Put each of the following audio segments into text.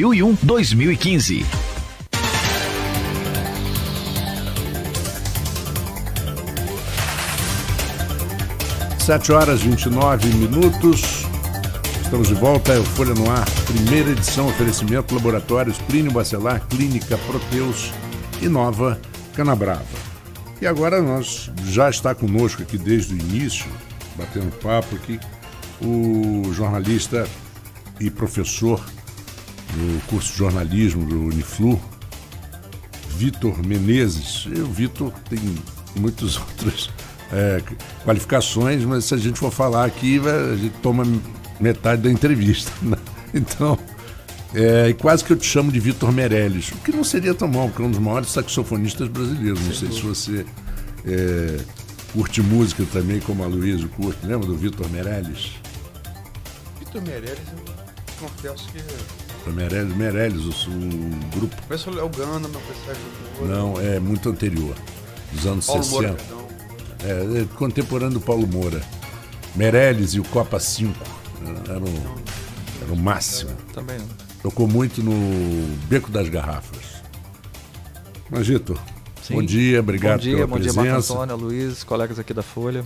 2001 2015. Sete horas vinte e nove minutos. Estamos de volta, é o Folha no Ar, primeira edição, oferecimento Laboratórios Plínio Bacelar, Clínica Proteus e Nova Canabrava. E agora nós já está conosco aqui desde o início, batendo papo aqui, o jornalista e professor no curso de jornalismo do Uniflu, Vitor Menezes. O Vitor tem muitas outras é, qualificações, mas se a gente for falar aqui, a gente toma metade da entrevista. Né? Então, é, quase que eu te chamo de Vitor Meirelles, o que não seria tão mal, porque é um dos maiores saxofonistas brasileiros. Não sei se você é, curte música também, como a Luísa curte. Lembra do Vitor Meirelles? Vitor Meirelles, eu é confesso que foi Meirelles, Meirelles o, o grupo. Pensa é o Gana, não pensa é Não, é muito anterior, dos anos Paulo 60. Moura, é, é, contemporâneo do Paulo Moura. Meirelles e o Copa 5 né, era o, era o máximo. É, também. Né? Tocou muito no Beco das Garrafas. Magito, Sim. bom dia, obrigado bom dia, pela bom presença. Bom dia, Marco Antônio, Luiz, colegas aqui da Folha.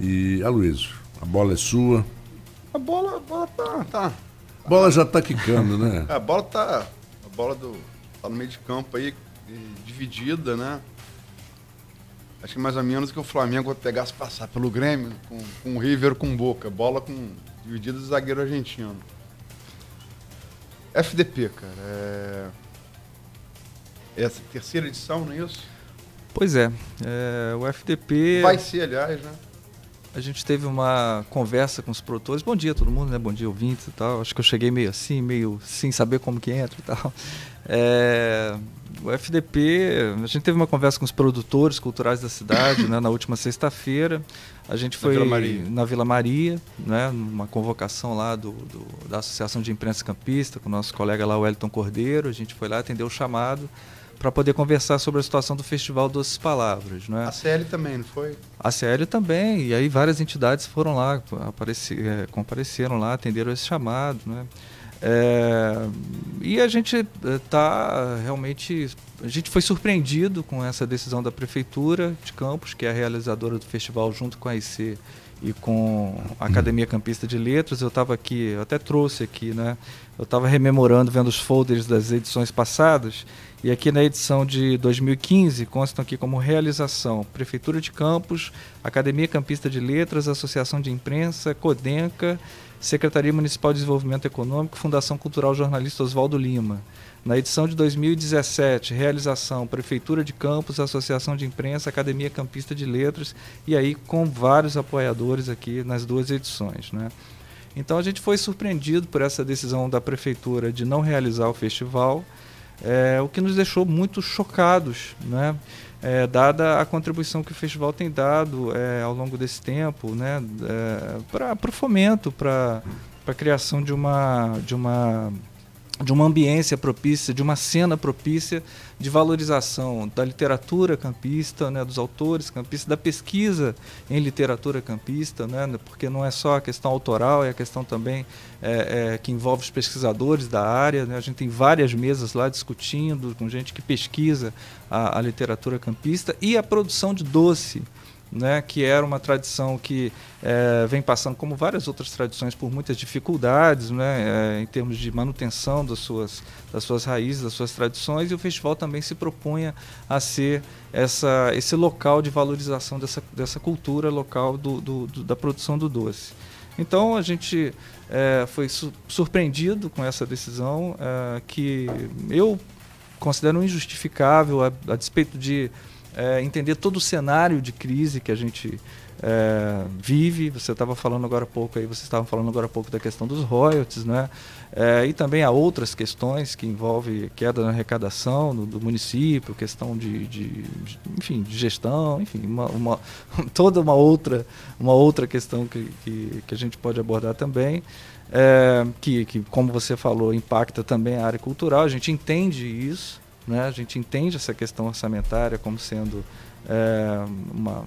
E, Aloysio, a bola é sua. A bola, a bola tá, tá. A bola já tá quicando, né? É, a bola tá. A bola do. Tá no meio de campo aí, dividida, né? Acho que mais ou menos que o Flamengo pegasse passar pelo Grêmio, com, com o River com boca. Bola com. dividida do zagueiro argentino. FDP, cara. É, é... Essa terceira edição, não é isso? Pois é. é o FDP. Vai ser, aliás, né? a gente teve uma conversa com os produtores. Bom dia todo mundo, né? Bom dia ouvintes e tal. Acho que eu cheguei meio assim, meio sem saber como que entra e tal. É, o FDP, a gente teve uma conversa com os produtores culturais da cidade, né? Na última sexta-feira. A gente foi na Vila Maria, na Vila Maria né? Uma convocação lá do, do, da Associação de Imprensa Campista, com o nosso colega lá, o Elton Cordeiro. A gente foi lá, atendeu o chamado para poder conversar sobre a situação do Festival Doces Palavras. é? A CL também, não foi? A CL também, e aí várias entidades foram lá, apareci, é, compareceram lá, atenderam esse chamado. Né? É, e a gente está é, realmente. A gente foi surpreendido com essa decisão da Prefeitura de Campos, que é a realizadora do festival, junto com a IC e com a Academia Campista de Letras. Eu estava aqui, eu até trouxe aqui, né? eu estava rememorando, vendo os folders das edições passadas, e aqui na edição de 2015 constam aqui como realização Prefeitura de Campos, Academia Campista de Letras, Associação de Imprensa, Codenca, Secretaria Municipal de Desenvolvimento Econômico, Fundação Cultural Jornalista Oswaldo Lima. Na edição de 2017, realização Prefeitura de Campos, Associação de Imprensa, Academia Campista de Letras, e aí com vários apoiadores aqui nas duas edições. Né? Então a gente foi surpreendido por essa decisão da prefeitura de não realizar o festival, é, o que nos deixou muito chocados, né? É, dada a contribuição que o festival tem dado é, ao longo desse tempo, né? para o fomento, para a criação de uma, de uma de uma ambiência propícia, de uma cena propícia de valorização da literatura campista, né, dos autores campistas, da pesquisa em literatura campista, né, porque não é só a questão autoral, é a questão também é, é, que envolve os pesquisadores da área. Né, a gente tem várias mesas lá discutindo com gente que pesquisa a, a literatura campista e a produção de doce né, que era uma tradição que é, vem passando, como várias outras tradições, por muitas dificuldades né, é, em termos de manutenção das suas, das suas raízes, das suas tradições, e o festival também se propunha a ser essa, esse local de valorização dessa, dessa cultura local do, do, do da produção do doce. Então a gente é, foi surpreendido com essa decisão, é, que eu considero injustificável, a, a despeito de é, entender todo o cenário de crise que a gente é, vive. Você estava falando agora há pouco aí, vocês estavam falando agora há pouco da questão dos royalties, né? É, e também há outras questões que envolvem queda na arrecadação do, do município, questão de, de, de, enfim, de gestão, enfim, uma, uma, toda uma outra, uma outra questão que, que, que a gente pode abordar também. É, que, que, como você falou, impacta também a área cultural, a gente entende isso, né? A gente entende essa questão orçamentária como sendo é, uma,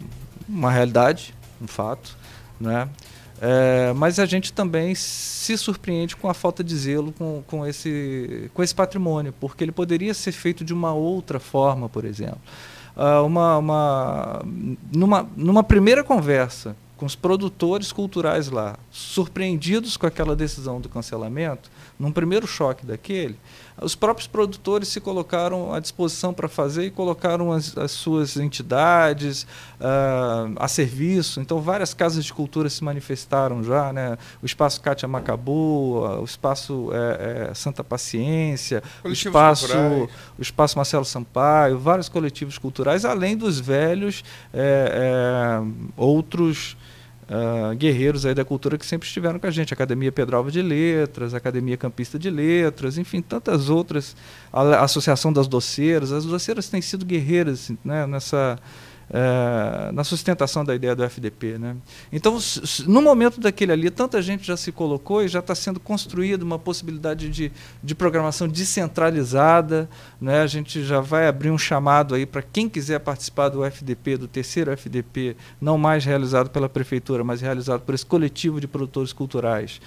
uma realidade, um fato, né? É, mas a gente também se surpreende com a falta de zelo com, com, esse, com esse patrimônio, porque ele poderia ser feito de uma outra forma, por exemplo. Uh, uma, uma, numa, numa primeira conversa com os produtores culturais lá, surpreendidos com aquela decisão do cancelamento, num primeiro choque daquele, os próprios produtores se colocaram à disposição para fazer e colocaram as, as suas entidades uh, a serviço. Então, várias casas de cultura se manifestaram já, né? O espaço Cátia Macabu, ah, o espaço é, é, Santa Paciência, o espaço, o espaço Marcelo Sampaio, vários coletivos culturais, além dos velhos é, é outros uh, guerreiros aí da cultura que sempre estiveram com a gente. Academia Pedralva de Letras, Academia Campista de Letras, enfim, tantas outras. A Associação das Doceiras. As doceiras têm sido guerreiras né, nessa é, na sustentação da ideia do FDP. Né? Então, no momento daquele ali, tanta gente já se colocou e já está sendo construída uma possibilidade de, de programação descentralizada. Né? A gente já vai abrir um chamado aí para quem quiser participar do FDP, do terceiro FDP, não mais realizado pela prefeitura, mas realizado por esse coletivo de produtores culturais.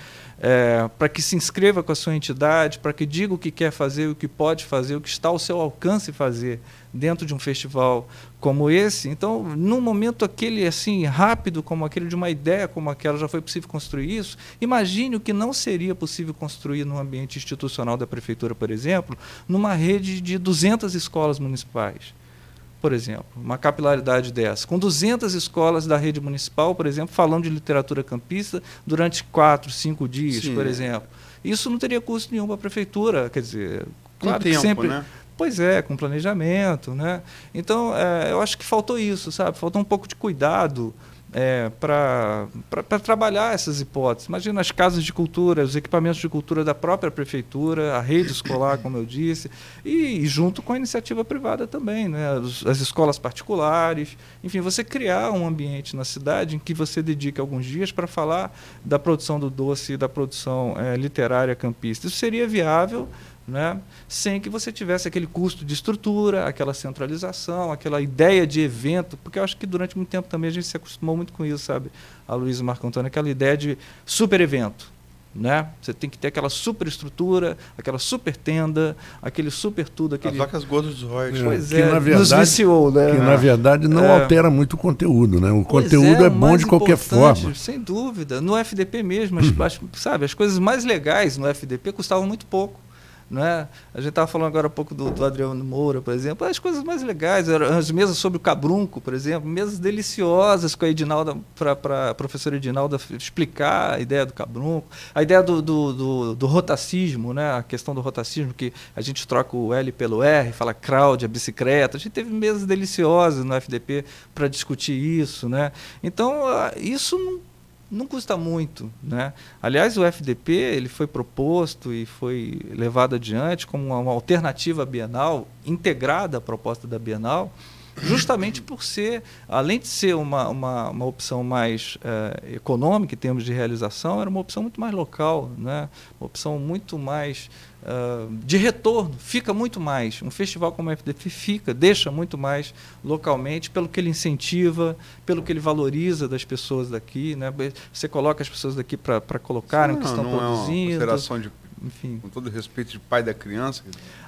É, para que se inscreva com a sua entidade, para que diga o que quer fazer, o que pode fazer, o que está ao seu alcance fazer dentro de um festival como esse. Então, num momento aquele assim rápido como aquele de uma ideia como aquela já foi possível construir isso. Imagine o que não seria possível construir num ambiente institucional da prefeitura, por exemplo, numa rede de 200 escolas municipais. Por exemplo, uma capilaridade dessa, com 200 escolas da rede municipal, por exemplo, falando de literatura campista durante quatro, cinco dias, Sim. por é. exemplo. Isso não teria custo nenhum para a prefeitura, quer dizer, claro tempo, que sempre né? Pois é, com planejamento, né? Então, é, eu acho que faltou isso, sabe? Faltou um pouco de cuidado é, para trabalhar essas hipóteses. Imagina as casas de cultura, os equipamentos de cultura da própria prefeitura, a rede escolar, como eu disse, e, e junto com a iniciativa privada também, né? As, as, escolas particulares. Enfim, você criar um ambiente na cidade em que você dedique alguns dias para falar da produção do doce, da produção é, literária campista. Isso seria viável né? sem que você tivesse aquele custo de estrutura, aquela centralização, aquela ideia de evento, porque eu acho que durante muito tempo também a gente se acostumou muito com isso, sabe? A Luísa Marco Antônio, aquela ideia de super evento. Né? Você tem que ter aquela super estrutura, aquela super tenda, aquele super tudo. Aquele... As vacas gordas dos royalties. É, pois é, que, na verdade, viciou, né? Que na verdade não é. altera muito o conteúdo, né? O pois conteúdo é, é bom de qualquer forma. Sem dúvida. No FDP mesmo, as, uhum. sabe, as coisas mais legais no FDP custavam muito pouco. Né? A gente estava falando agora há pouco do, do, Adriano Moura, por exemplo. As coisas mais legais, as mesas sobre o Cabrunco, por exemplo, mesas deliciosas com a Edinalda, para a professora Edinalda explicar a ideia do Cabrunco, a ideia do, do, do, do, rotacismo, né? a questão do rotacismo, que a gente troca o L pelo R, fala crowd, a bicicleta. A gente teve mesas deliciosas no FDP para discutir isso. Né? Então, ah, isso não não custa muito, né? Aliás, o FDP ele foi proposto e foi levado adiante como uma, uma alternativa à Bienal, integrada à proposta da Bienal, justamente por ser, além de ser uma, uma, uma opção mais eh, econômica em termos de realização, era uma opção muito mais local, né? uma opção muito mais ah, de retorno, fica muito mais. Um festival como o FDF fica, deixa muito mais localmente pelo que ele incentiva, pelo que ele valoriza das pessoas daqui. Né? Você coloca as pessoas daqui para colocarem Sim, o que estão não produzindo. É uma enfim. Com todo respeito de pai da criança?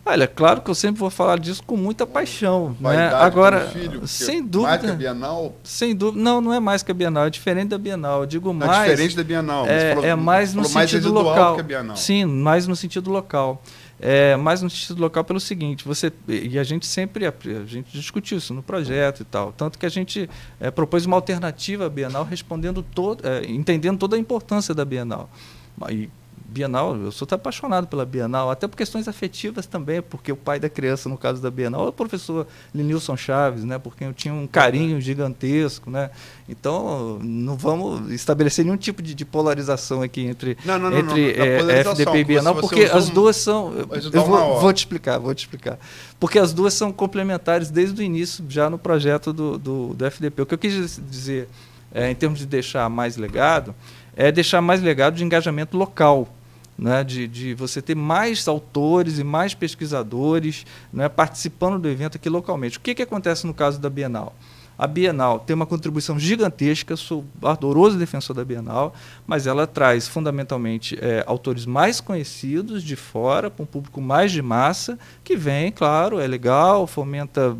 Olha, claro que eu sempre vou falar disso com muita paixão. Né? Agora, filho, sem dúvida. Mais que a Bienal? Sem dúvida. Não, não é mais que a Bienal, é diferente da Bienal. Eu digo não, mais. É diferente da Bienal. É, falou, é mais no sentido mais local. Que a Bienal. Sim, mais no sentido local. É, mais no sentido local pelo seguinte, você e a gente sempre a gente discutiu isso no projeto e tal, tanto que a gente é, propôs uma alternativa à Bienal respondendo todo, é, entendendo toda a importância da Bienal. E Bienal, eu sou apaixonado pela Bienal, até por questões afetivas também, porque o pai da criança, no caso da Bienal, é o professor Linilson Chaves, né, por quem eu tinha um carinho gigantesco. Né? Então, não vamos estabelecer nenhum tipo de, de polarização aqui entre, não, não, entre não, é, FDP e Bienal, porque as duas são. Eu vou, vou, te explicar, vou te explicar. Porque as duas são complementares desde o início, já no projeto do, do, do FDP. O que eu quis dizer, é, em termos de deixar mais legado, é deixar mais legado de engajamento local né, de, de você ter mais autores e mais pesquisadores né, participando do evento aqui localmente. O que, que acontece no caso da Bienal? A Bienal tem uma contribuição gigantesca, sou ardoroso defensor da Bienal, mas ela traz fundamentalmente é, autores mais conhecidos de fora, para um público mais de massa, que vem, claro, é legal, fomenta,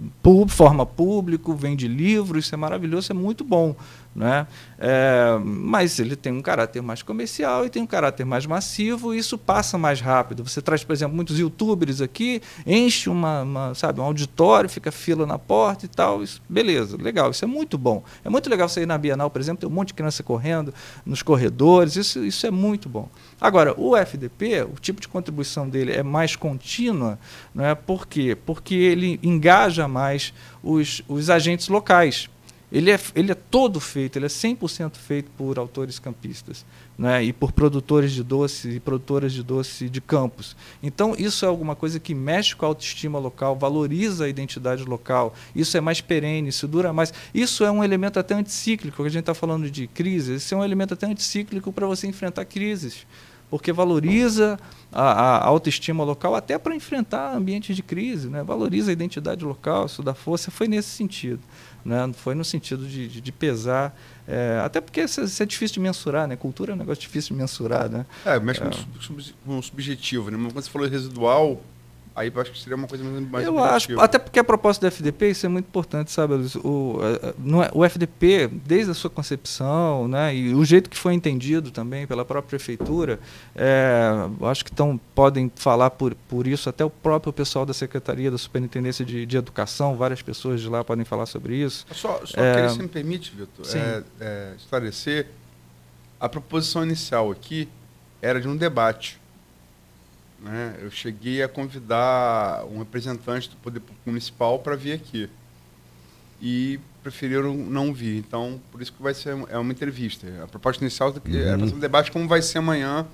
forma público, vende livros, isso é maravilhoso, isso é muito bom. Né? É, mas ele tem um caráter mais comercial e tem um caráter mais massivo, e isso passa mais rápido. Você traz, por exemplo, muitos youtubers aqui, enche uma, uma sabe, um auditório, fica fila na porta e tal. Isso, beleza, legal, isso é muito bom. É muito legal você ir na Bienal, por exemplo, tem um monte de criança correndo nos corredores, isso, isso é muito bom. Agora, o FDP, o tipo de contribuição dele é mais contínua, é por quê? Porque ele engaja mais os, os agentes locais. Ele é, ele é todo feito, ele é 100% feito por autores campistas né? e por produtores de doce e produtoras de doce de campos. Então, isso é alguma coisa que mexe com a autoestima local, valoriza a identidade local, isso é mais perene, isso dura mais. Isso é um elemento até anticíclico, que a gente está falando de crise, isso é um elemento até anticíclico para você enfrentar crises porque valoriza a, a autoestima local até para enfrentar ambientes de crise, né? valoriza a identidade local, isso dá força, foi nesse sentido. Né? Foi no sentido de, de, de pesar, é, até porque é, isso é difícil de mensurar, né? cultura é um negócio difícil de mensurar. Né? É, mexe é. Com, um subjetivo, né? quando você falou residual, Aí eu acho que seria uma coisa mais. Eu acho, até porque a proposta do FDP, isso é muito importante, sabe, Luiz? O, é, é, é, o FDP, desde a sua concepção, né, e o jeito que foi entendido também pela própria prefeitura, é, acho que tão, podem falar por, por isso até o próprio pessoal da Secretaria da Superintendência de, de Educação, várias pessoas de lá podem falar sobre isso. Só, só é, que você me permite, Vitor, é, é, esclarecer. A proposição inicial aqui era de um debate né, eu cheguei a convidar um representante do Poder Público Municipal para vir aqui. E preferiram não vir. Então, por isso que vai ser é uma entrevista. A proposta inicial era uhum. fazer um debate como vai ser amanhã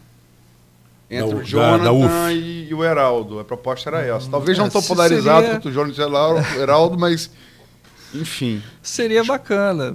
entre da, o Jonathan e, e, o Heraldo. A proposta era essa. Uhum. Talvez é, não tão polarizado seria... quanto o Jonathan e o Heraldo, mas enfim. Seria bacana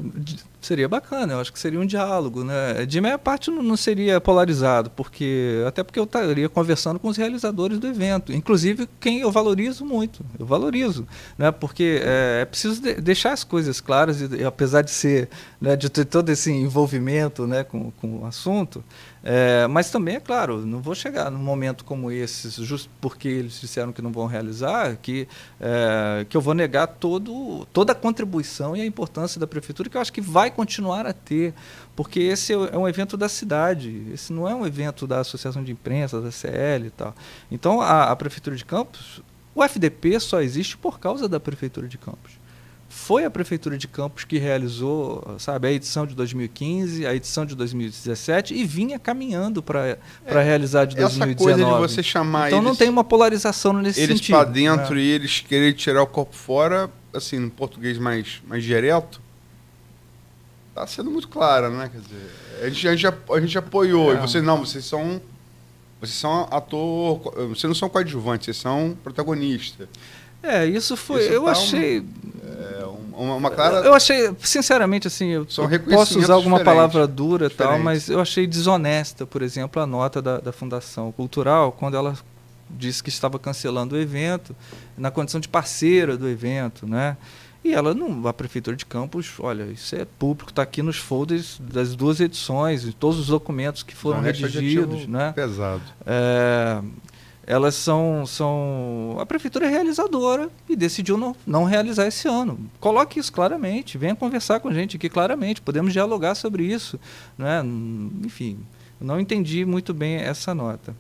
seria bacana, eu acho que seria um diálogo, né? De minha é parte não, não seria polarizado, porque até porque eu estaria conversando com os realizadores do evento, inclusive quem eu valorizo muito, eu valorizo, né? Porque é, é preciso de, deixar as coisas claras, e, apesar de ser, né, de ter todo esse envolvimento, né, com, com o assunto, é, mas também, é claro, não vou chegar num momento como esse, justo porque eles disseram que não vão realizar, que, é, que eu vou negar todo, toda a contribuição e a importância da prefeitura, que eu acho que vai continuar a ter, porque esse é, é um evento da cidade, esse não é um evento da Associação de Imprensa, da CL e tal. Então, a, a Prefeitura de Campos, o FDP só existe por causa da Prefeitura de Campos foi a Prefeitura de Campos que realizou, sabe, a edição de 2015, a edição de 2017 e vinha caminhando para é, realizar de 2019. Essa coisa de você chamar Então eles, não tem uma polarização nesse eles sentido. Eles para dentro e eles querer tirar o corpo fora, assim, no português mais, mais direto, tá sendo muito clara, né? Quer dizer, a gente, a gente, a gente apoiou. É. E vocês, não, vocês são... Vocês são ator... Vocês não são coadjuvantes, vocês são protagonistas. É, isso foi... Isso eu tá achei... Um uma, uma clara. Eu achei, sinceramente, assim, eu posso usar alguma palavra dura e tal, mas eu achei desonesta, por exemplo, a nota da, da Fundação Cultural, quando ela disse que estava cancelando o evento, na condição de parceira do evento, né? E ela não, a prefeitura de Campos, olha, isso é público, está aqui nos folders das duas edições, todos os documentos que foram não, é redigidos, né? Pesado. É, elas são, são. A prefeitura é realizadora e decidiu não, não realizar esse ano. Coloque isso claramente, venha conversar com a gente aqui claramente, podemos dialogar sobre isso. Né? Enfim, não entendi muito bem essa nota.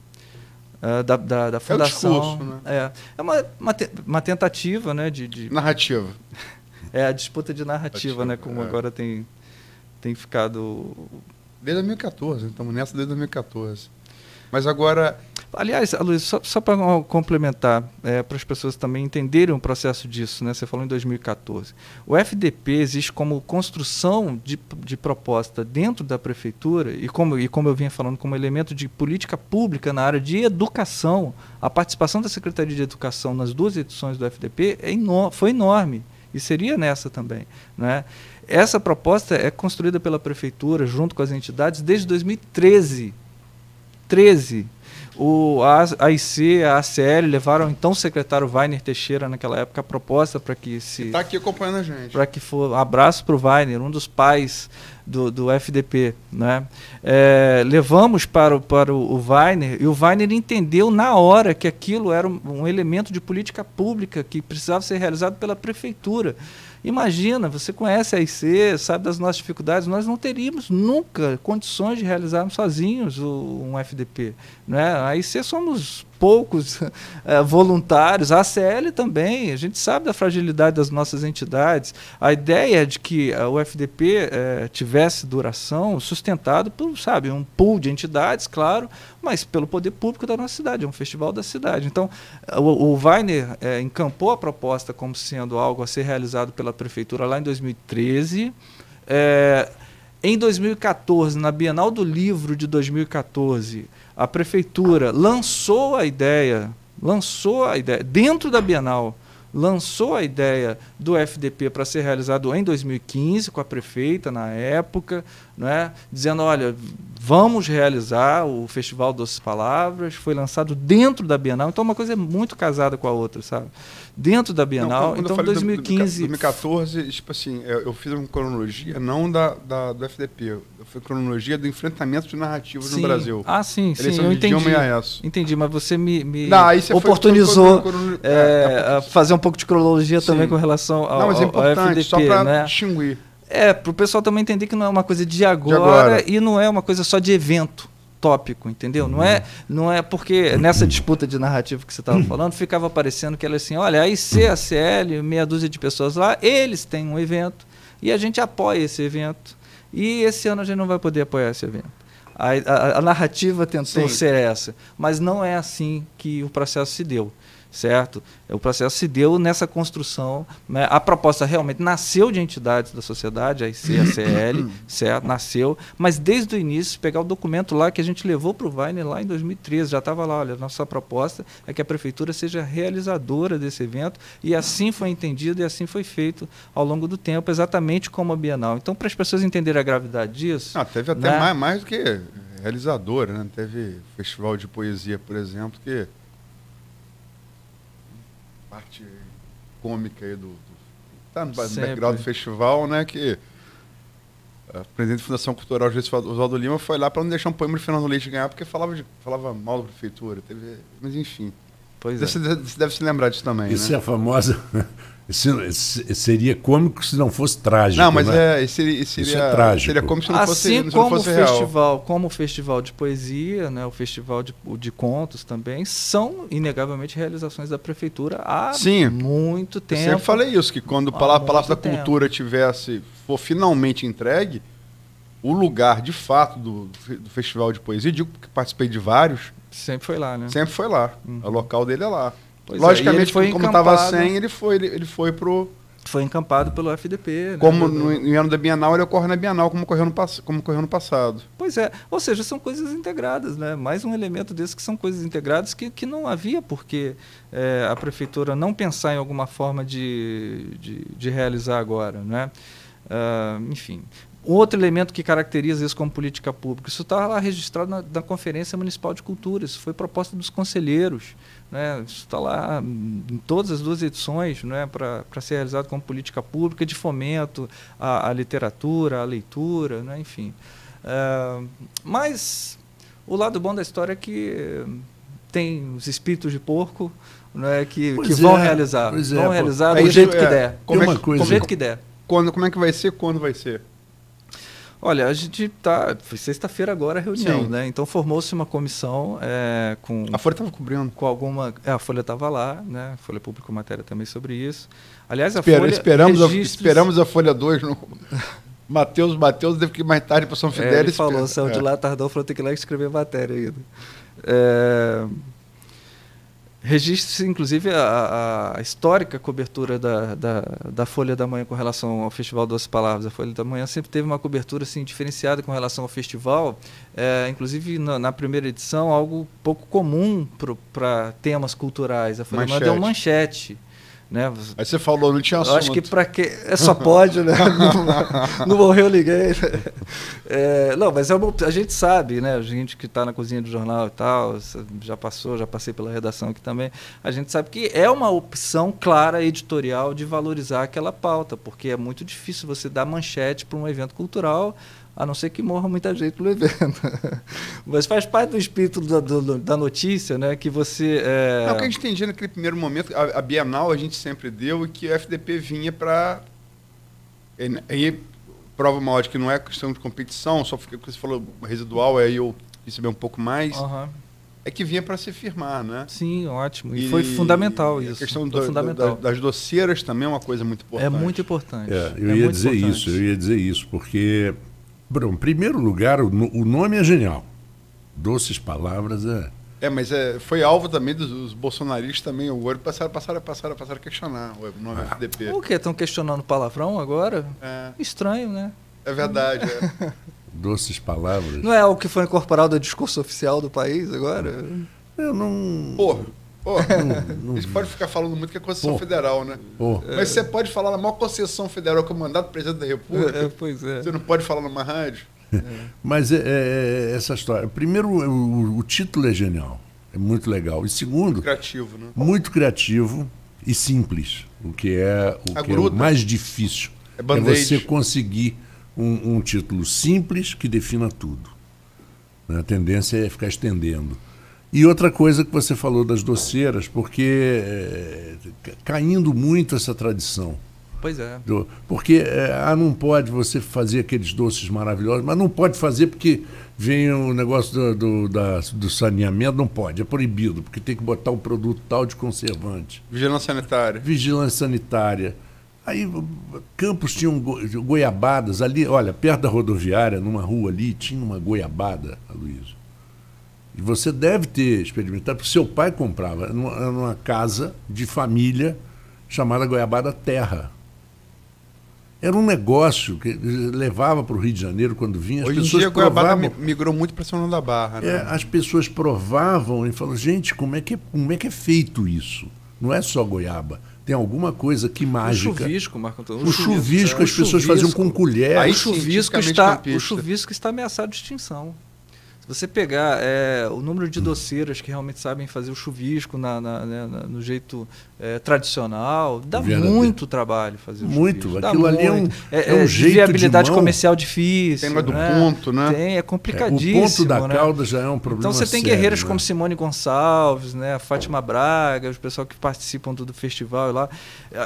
Ah, da, da, da, é fundação. É, discurso, né? é, é uma, uma, te, uma, tentativa né, de, de... Narrativa. é a disputa de narrativa, narrativa né? Como é. agora tem, tem ficado. Desde 2014, estamos nessa desde 2014. Mas agora Aliás, Luiz, só, só para complementar, é, para as pessoas também entenderem o processo disso, né? você falou em 2014. O FDP existe como construção de, de proposta dentro da prefeitura e como, e, como eu vinha falando, como elemento de política pública na área de educação. A participação da Secretaria de Educação nas duas edições do FDP é ino foi enorme e seria nessa também. Né? Essa proposta é construída pela prefeitura, junto com as entidades, desde 2013. 13 o AIC, a ACL levaram então o secretário Weiner Teixeira naquela época a proposta para que se. Está aqui acompanhando a gente. Para que for. abraço para o Weiner, um dos pais do, do FDP. Né? É, levamos para, o, para o Weiner e o Weiner entendeu na hora que aquilo era um, um elemento de política pública que precisava ser realizado pela prefeitura. Imagina, você conhece a IC, sabe das nossas dificuldades, nós não teríamos nunca condições de realizarmos sozinhos o, um FDP. Né? A IC somos poucos eh, voluntários, a ACL também, a gente sabe da fragilidade das nossas entidades. A ideia de que eh, o FDP eh, tivesse duração sustentado por, sabe, um pool de entidades, claro, mas pelo poder público da nossa cidade, é um festival da cidade. Então, o, o Weiner encampou a proposta como sendo algo a ser realizado pela prefeitura lá em 2013. É, em 2014, na Bienal do Livro de 2014, a prefeitura lançou a ideia, lançou a ideia, dentro da Bienal, lançou a ideia do FDP para ser realizado em 2015 com a prefeita na época. É? dizendo: olha, vamos realizar o Festival Doces Palavras, foi lançado dentro da Bienal, então uma coisa é muito casada com a outra, sabe? Dentro da Bienal, não, então 2015. 2014, tipo assim, eu fiz uma cronologia não da, da do FDP, foi cronologia do enfrentamento de narrativas sim. no Brasil. Ah, sim, sim, eu entendi. Entendi, mas você me, me não, você oportunizou é, cronologia, é, é, fazer um pouco de cronologia sim. também com relação ao, não, mas é ao FDP, só para né? distinguir. É, para o pessoal também entender que não é uma coisa de agora, de agora, e não é uma coisa só de evento tópico, entendeu? Não é uhum. não é porque nessa disputa de narrativa que você estava falando, ficava parecendo que era assim, olha, a ICACL, meia dúzia de pessoas lá, eles têm um evento e a gente apoia esse evento. E esse ano a gente não vai poder apoiar esse evento. A, a, a narrativa tentou Sim. ser essa, mas não é assim que o processo se deu certo? É o processo se deu nessa construção. Né? A proposta realmente nasceu de entidades da sociedade, a IC, a CL, certo? Nasceu, mas desde o início, pegar o documento lá que a gente levou para o Vine lá em 2013, já estava lá, olha, nossa proposta é que a prefeitura seja realizadora desse evento e assim foi entendido e assim foi feito ao longo do tempo, exatamente como a Bienal. Então, para as pessoas entenderem a gravidade disso. Ah, teve até né? mais, mais do que realizador, né? Teve festival de poesia, por exemplo, que parte cômica aí do, do tá no Sempre. background do festival, né, que a eh, presidente da Fundação Cultural José Oswaldo Lima foi lá para não deixar um poema do Fernando Leite ganhar, porque falava, de, falava mal da prefeitura, teve, mas enfim. Pois você é. deve, deve se lembrar disso também. Isso né? é a famosa seria cômico se não fosse trágico. Não, mas né? é, seria, seria, Isso é trágico. seria se não fosse, assim não como fosse o festival, como o festival de poesia, né, o festival de, de contos também são inegavelmente realizações da prefeitura há Sim, muito tempo. Eu sempre falei isso que quando a palavra da Cultura tivesse for finalmente entregue, o lugar de fato do, do festival de poesia, digo que participei de vários, sempre foi lá, né? Sempre foi lá. Uhum. O local dele é lá. Pois é, Logicamente, é, foi como estava sem, ele foi, ele, ele foi pro. Foi encampado pelo FDP. Né? Como no, no, ano da Bienal, ele ocorre na Bienal, como ocorreu, no, como ocorreu no passado. Pois é. Ou seja, são coisas integradas, né? Mais um elemento desse que são coisas integradas que, que não havia porque é, a prefeitura não pensar em alguma forma de, de, de realizar agora, né? Uh, enfim, Outro elemento que caracteriza isso como política pública, isso está lá registrado na, na, Conferência Municipal de Cultura, isso foi proposta dos conselheiros, né? isso está lá em todas as duas edições né? para ser realizado como política pública de fomento à, à literatura, à leitura, né? enfim. Uh, mas o lado bom da história é que tem os espíritos de porco né, que, que vão é, realizar. Vão é, realizar do jeito que é, der. Como, é que, jeito que der. Quando, como é que vai ser? Quando vai ser? Olha, a gente tá. Foi sexta-feira agora a reunião, Sim. né? Então formou-se uma comissão é, com. A Folha estava cobrindo. Com alguma. É, a Folha estava lá, né? A Folha publicou matéria também sobre isso. Aliás, a Espera, Folha. Esperamos, registros... a, esperamos a Folha 2 no. Matheus, Matheus teve que ir mais tarde para São Fidel. É, ele falou, saiu é. de lá, tardou, falou, tem que ir lá escrever matéria ainda. É, Registre-se, inclusive, a, a, histórica cobertura da, da, da, Folha da Manhã com relação ao Festival das Palavras. A Folha da Manhã sempre teve uma cobertura assim, diferenciada com relação ao festival, é, inclusive na, na, primeira edição, algo pouco comum para temas culturais. A Folha da Manhã deu manchete. Né? Aí você falou, não tinha assunto. Eu acho que para que. É só pode, né? não, morreu ninguém. É, não, mas é uma, a gente sabe, né? A gente que está na cozinha do jornal e tal, já passou, já passei pela redação aqui também. A gente sabe que é uma opção clara editorial de valorizar aquela pauta, porque é muito difícil você dar manchete para um evento cultural a não ser que morra muita gente no evento. Mas faz parte do espírito da, do, da notícia, né? Que você. É... Não, é o que a gente entendia naquele primeiro momento, a, a Bienal a gente sempre deu que o FDP vinha para. Aí, prova maior de que não é questão de competição, só porque você falou residual, aí eu recebi um pouco mais. Uhum. É que vinha para se firmar, né? Sim, ótimo. E, e foi fundamental e isso. A questão do, fundamental. das doceiras também é uma coisa muito é importante. É muito importante. É, eu é ia dizer importante. isso, eu ia dizer isso, porque Bom, em primeiro lugar, o, o nome é genial. Doces Palavras é. É, mas é, foi alvo também dos, dos bolsonaristas também. O olho passaram, passaram, passaram, passaram a questionar o nome ah. FDP. O que? Estão questionando palavrão agora? É. Estranho, né? É verdade. É. Doces Palavras. Não é algo que foi incorporado ao discurso oficial do país agora? Eu não. Porra. Pô, não, não... A gente pode ficar falando muito que é concessão federal, né? Mas você pode falar na maior concessão federal que é o mandato do presidente da República. É, pois é. Você não pode falar numa rádio. É. Mas é, é, essa história. Primeiro, é, o, o, título é genial. É muito legal. E segundo. Muito criativo, né? Muito criativo e simples. O que é o, que é o mais difícil. É, é você conseguir um, um título simples que defina tudo. Né? A tendência é ficar estendendo. E outra coisa que você falou das doceiras, porque eh, caindo muito essa tradição. Pois é. Do, porque é, ah, não pode você fazer aqueles doces maravilhosos, mas não pode fazer porque vem o negócio do, do, da, do saneamento, não pode, é proibido, porque tem que botar um produto tal de conservante. Vigilância sanitária. Vigilância sanitária. Aí Campos tinham goiabadas ali, olha, perto da rodoviária, numa rua ali, tinha uma goiabada, Luísa. E você deve ter experimentado, porque seu pai comprava numa, numa casa de família chamada Goiabada Terra. Era um negócio que levava para o Rio de Janeiro quando vinha. As Hoje pessoas em dia, provavam, Goiabada migrou muito para São João da Barra. Né? É, as pessoas provavam e falavam, gente, como é, que, é, como é que é feito isso? Não é só goiaba tem alguma coisa que mágica. O chuvisco, Marco Antônio. O, o chuvisco, chuvisco é, as o pessoas chuvisco. faziam com colher. Aí, o chuvisco, está, o chuvisco está ameaçado de extinção. Se você pegar é, o número de doceiras que realmente sabem fazer o chuvisco na, na, né, na, no jeito é, tradicional, dá muito trabalho fazer o muito, chuvisco. Aquilo muito, aquilo ali é um, é, é um é, jeito viabilidade de comercial difícil. Tem né? do ponto, né? Tem, é complicadíssimo. É, o ponto da né? cauda já é um problema Então você tem guerreiras né? como Simone Gonçalves, né? a Fátima Braga, os pessoal que participam do, do festival lá.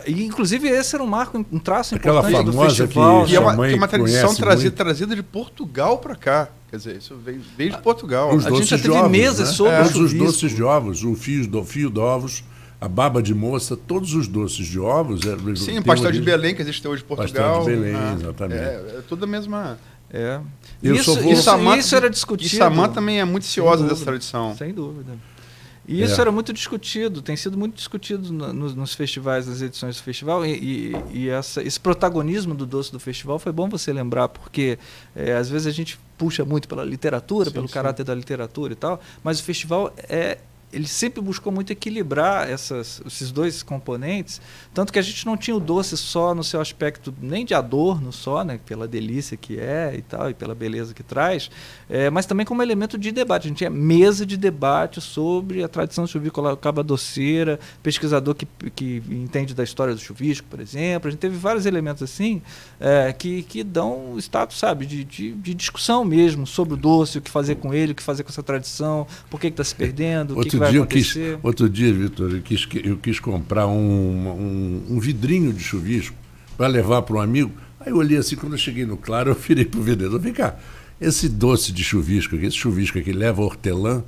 E, inclusive esse era um marco, um traço Aquela importante do festival. Que, né? que é uma, que uma tradição trazida, trazida de Portugal para cá. Quer dizer, isso veio, veio de Portugal. Os a gente já teve mesas né? sobre é, os doces de ovos, o fio, do fio de ovos, a baba de moça, todos os doces de ovos. É, Sim, pastel de Belém que existe hoje em Portugal. Pastel de Belém, ah, exatamente. É, é tudo a mesma. É. Eu isso, vou... isso, isso era discutido. E também é muito ciosa dessa tradição. Sem dúvida. E é. isso é. era muito discutido, tem sido muito discutido no, no, nos festivais, nas edições do festival, e, e, e essa, esse protagonismo do doce do festival foi bom você lembrar, porque é, às vezes a gente puxa muito pela literatura, sim, pelo sim. caráter da literatura e tal, mas o festival é ele sempre buscou muito equilibrar essas, esses dois componentes, tanto que a gente não tinha o doce só no seu aspecto nem de adorno só, né, pela delícia que é e tal, e pela beleza que traz, é, mas também como elemento de debate. A gente tinha mesa de debate sobre a tradição do chuvisco doceira, pesquisador que, que entende da história do chuvisco, por exemplo. A gente teve vários elementos assim é, que, que dão status, sabe, de, de, de, discussão mesmo sobre o doce, o que fazer com ele, o que fazer com essa tradição, por que está se perdendo, que outro dia, eu quis, outro dia, Vitor, eu quis, eu quis comprar um, um, um vidrinho de chuvisco para levar para um amigo. Aí eu olhei assim, quando eu cheguei no claro, eu virei para o vendedor, vem cá, esse doce de chuvisco aqui, esse chuvisco aqui leva hortelã,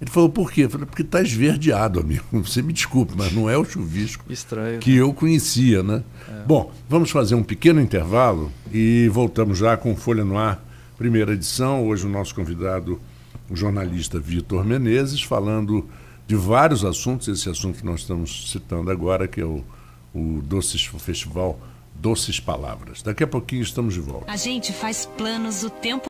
ele falou, por quê? Eu falei, porque está esverdeado, amigo. Você me desculpe, mas não é o chuvisco Estranho, que né? eu conhecia, né? É. Bom, vamos fazer um pequeno intervalo e voltamos já com Folha no Ar, primeira edição. Hoje o nosso convidado o jornalista Vitor Menezes, falando de vários assuntos, esse assunto que nós estamos citando agora, que é o, o Doces o Festival Doces Palavras. Daqui a pouquinho estamos de volta. A gente faz planos o tempo